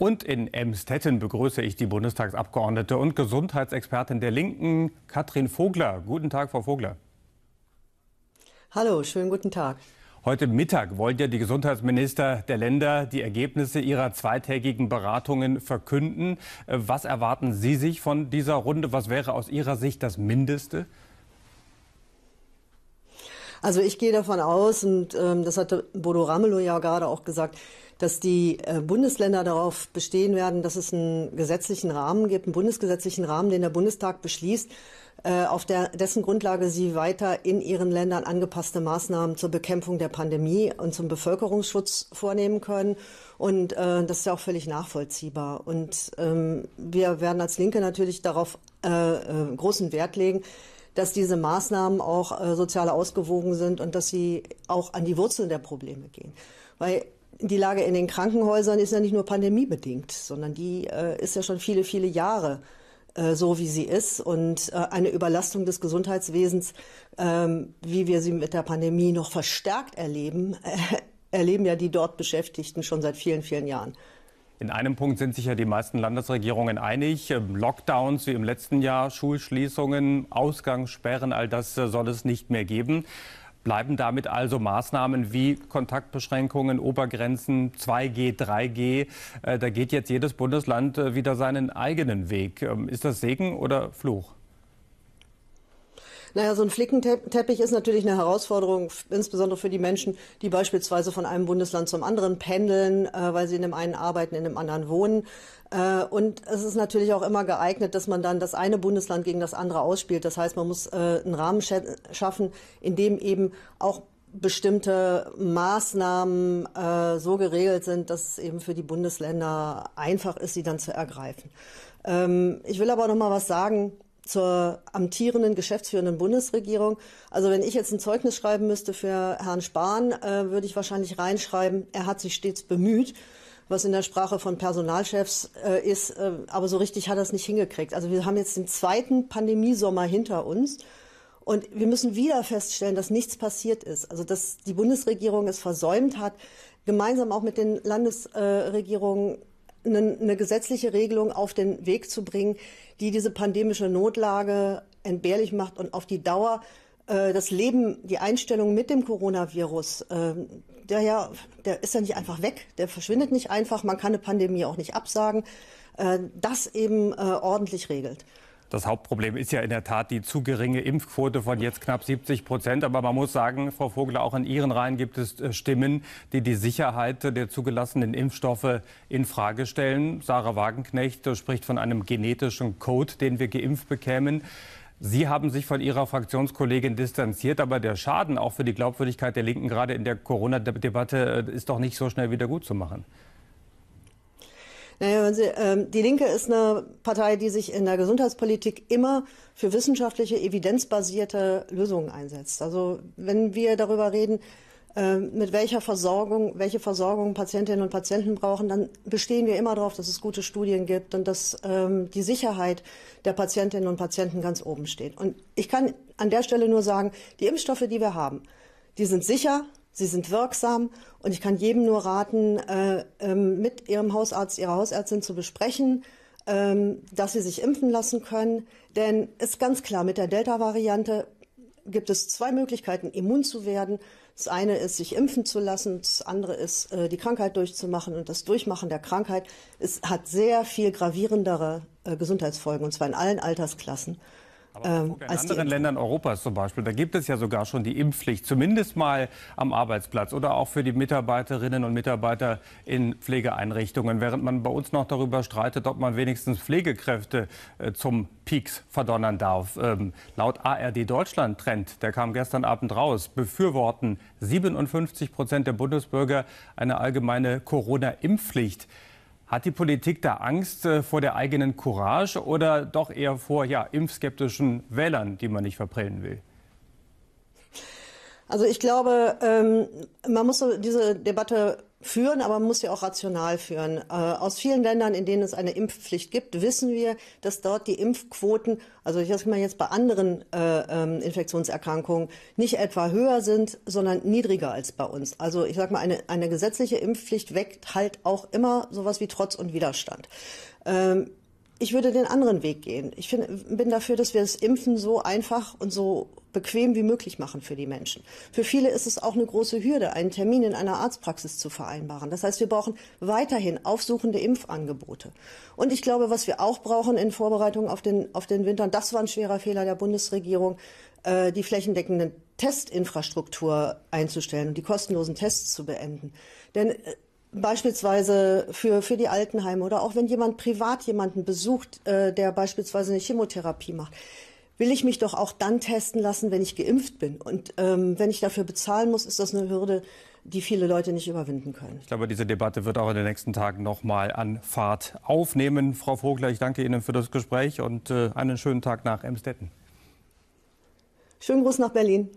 Und in Emstetten begrüße ich die Bundestagsabgeordnete und Gesundheitsexpertin der Linken, Katrin Vogler. Guten Tag, Frau Vogler. Hallo, schönen guten Tag. Heute Mittag wollen ja die Gesundheitsminister der Länder die Ergebnisse ihrer zweitägigen Beratungen verkünden. Äh, was erwarten Sie sich von dieser Runde? Was wäre aus Ihrer Sicht das Mindeste? Also ich gehe davon aus, und ähm, das hatte Bodo Ramelow ja gerade auch gesagt, dass die äh, Bundesländer darauf bestehen werden, dass es einen gesetzlichen Rahmen gibt, einen bundesgesetzlichen Rahmen, den der Bundestag beschließt, äh, auf der, dessen Grundlage sie weiter in ihren Ländern angepasste Maßnahmen zur Bekämpfung der Pandemie und zum Bevölkerungsschutz vornehmen können. Und äh, das ist ja auch völlig nachvollziehbar. Und ähm, wir werden als Linke natürlich darauf äh, äh großen Wert legen, dass diese Maßnahmen auch äh, sozial ausgewogen sind und dass sie auch an die Wurzeln der Probleme gehen. Weil die Lage in den Krankenhäusern ist ja nicht nur pandemiebedingt, sondern die äh, ist ja schon viele, viele Jahre äh, so wie sie ist und äh, eine Überlastung des Gesundheitswesens, ähm, wie wir sie mit der Pandemie noch verstärkt erleben, äh, erleben ja die dort Beschäftigten schon seit vielen, vielen Jahren. In einem Punkt sind sich ja die meisten Landesregierungen einig. Ähm, Lockdowns wie im letzten Jahr, Schulschließungen, Ausgangssperren, all das äh, soll es nicht mehr geben. Bleiben damit also Maßnahmen wie Kontaktbeschränkungen, Obergrenzen, 2G, 3G? Äh, da geht jetzt jedes Bundesland äh, wieder seinen eigenen Weg. Ähm, ist das Segen oder Fluch? Naja, so ein Flickenteppich ist natürlich eine Herausforderung, insbesondere für die Menschen, die beispielsweise von einem Bundesland zum anderen pendeln, äh, weil sie in dem einen arbeiten, in dem anderen wohnen. Äh, und es ist natürlich auch immer geeignet, dass man dann das eine Bundesland gegen das andere ausspielt. Das heißt, man muss äh, einen Rahmen schaffen, in dem eben auch bestimmte Maßnahmen äh, so geregelt sind, dass es eben für die Bundesländer einfach ist, sie dann zu ergreifen. Ähm, ich will aber noch mal was sagen zur amtierenden, geschäftsführenden Bundesregierung. Also wenn ich jetzt ein Zeugnis schreiben müsste für Herrn Spahn, äh, würde ich wahrscheinlich reinschreiben, er hat sich stets bemüht, was in der Sprache von Personalchefs äh, ist. Äh, aber so richtig hat er es nicht hingekriegt. Also wir haben jetzt den zweiten Pandemiesommer hinter uns. Und wir müssen wieder feststellen, dass nichts passiert ist. Also dass die Bundesregierung es versäumt hat, gemeinsam auch mit den Landesregierungen eine, eine gesetzliche Regelung auf den Weg zu bringen, die diese pandemische Notlage entbehrlich macht und auf die Dauer äh, das Leben, die Einstellung mit dem Coronavirus, äh, der ja, der ist ja nicht einfach weg, der verschwindet nicht einfach, man kann eine Pandemie auch nicht absagen, äh, das eben äh, ordentlich regelt. Das Hauptproblem ist ja in der Tat die zu geringe Impfquote von jetzt knapp 70 Prozent. Aber man muss sagen, Frau Vogler, auch in Ihren Reihen gibt es äh, Stimmen, die die Sicherheit der zugelassenen Impfstoffe in Frage stellen. Sarah Wagenknecht äh, spricht von einem genetischen Code, den wir geimpft bekämen. Sie haben sich von Ihrer Fraktionskollegin distanziert, aber der Schaden auch für die Glaubwürdigkeit der Linken gerade in der Corona-Debatte äh, ist doch nicht so schnell wieder gut zu machen. Naja, wenn Sie, ähm, die Linke ist eine Partei, die sich in der Gesundheitspolitik immer für wissenschaftliche, evidenzbasierte Lösungen einsetzt. Also wenn wir darüber reden, ähm, mit welcher Versorgung, welche Versorgung Patientinnen und Patienten brauchen, dann bestehen wir immer darauf, dass es gute Studien gibt und dass ähm, die Sicherheit der Patientinnen und Patienten ganz oben steht. Und ich kann an der Stelle nur sagen, die Impfstoffe, die wir haben, die sind sicher, Sie sind wirksam und ich kann jedem nur raten, äh, ähm, mit Ihrem Hausarzt, Ihrer Hausärztin zu besprechen, ähm, dass Sie sich impfen lassen können. Denn ist ganz klar, mit der Delta-Variante gibt es zwei Möglichkeiten, immun zu werden. Das eine ist, sich impfen zu lassen, das andere ist, äh, die Krankheit durchzumachen. Und das Durchmachen der Krankheit ist, hat sehr viel gravierendere äh, Gesundheitsfolgen, und zwar in allen Altersklassen. Ähm, in anderen Ländern Europas zum Beispiel, da gibt es ja sogar schon die Impfpflicht, zumindest mal am Arbeitsplatz oder auch für die Mitarbeiterinnen und Mitarbeiter in Pflegeeinrichtungen, während man bei uns noch darüber streitet, ob man wenigstens Pflegekräfte äh, zum Peaks verdonnern darf. Ähm, laut ARD Deutschland Trend, der kam gestern Abend raus, befürworten 57 Prozent der Bundesbürger eine allgemeine Corona-Impfpflicht. Hat die Politik da Angst äh, vor der eigenen Courage oder doch eher vor ja, impfskeptischen Wählern, die man nicht verprellen will? Also ich glaube, ähm, man muss diese Debatte führen, aber man muss ja auch rational führen. Äh, aus vielen Ländern, in denen es eine Impfpflicht gibt, wissen wir, dass dort die Impfquoten, also ich sage mal jetzt bei anderen äh, ähm, Infektionserkrankungen, nicht etwa höher sind, sondern niedriger als bei uns. Also ich sage mal, eine, eine gesetzliche Impfpflicht weckt halt auch immer sowas wie Trotz und Widerstand. Ähm, ich würde den anderen Weg gehen. Ich find, bin dafür, dass wir das Impfen so einfach und so bequem wie möglich machen für die Menschen. Für viele ist es auch eine große Hürde, einen Termin in einer Arztpraxis zu vereinbaren. Das heißt, wir brauchen weiterhin aufsuchende Impfangebote. Und ich glaube, was wir auch brauchen in Vorbereitung auf den, auf den Winter, und das war ein schwerer Fehler der Bundesregierung, äh, die flächendeckende Testinfrastruktur einzustellen und die kostenlosen Tests zu beenden. Denn äh, beispielsweise für, für die Altenheime oder auch wenn jemand privat jemanden besucht, äh, der beispielsweise eine Chemotherapie macht will ich mich doch auch dann testen lassen, wenn ich geimpft bin. Und ähm, wenn ich dafür bezahlen muss, ist das eine Hürde, die viele Leute nicht überwinden können. Ich glaube, diese Debatte wird auch in den nächsten Tagen noch mal an Fahrt aufnehmen. Frau Vogler, ich danke Ihnen für das Gespräch und äh, einen schönen Tag nach Emstetten. Schönen Gruß nach Berlin.